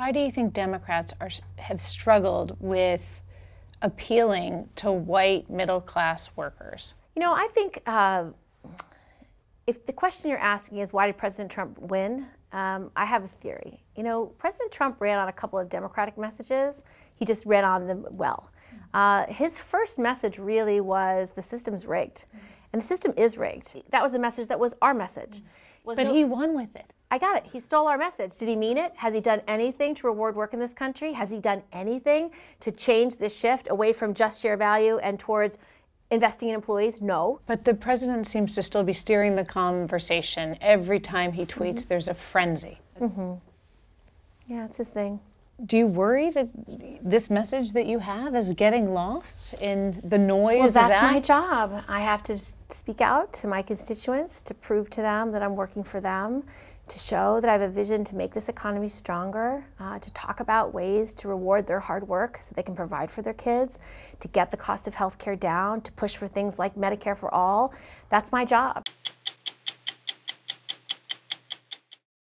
Why do you think Democrats are, have struggled with appealing to white middle class workers? You know, I think uh, if the question you're asking is why did President Trump win, um, I have a theory. You know, President Trump ran on a couple of Democratic messages, he just ran on them well. Uh, his first message really was the system's rigged. And the system is rigged. That was a message that was our message. Was but no, he won with it. I got it. He stole our message. Did he mean it? Has he done anything to reward work in this country? Has he done anything to change this shift away from just share value and towards investing in employees? No. But the president seems to still be steering the conversation. Every time he tweets, mm-hmm. there's a frenzy. Mm-hmm. Yeah, it's his thing do you worry that this message that you have is getting lost in the noise? Well, that's that? my job. I have to speak out to my constituents to prove to them that I'm working for them, to show that I have a vision to make this economy stronger, uh, to talk about ways to reward their hard work so they can provide for their kids, to get the cost of health care down, to push for things like Medicare for all. That's my job.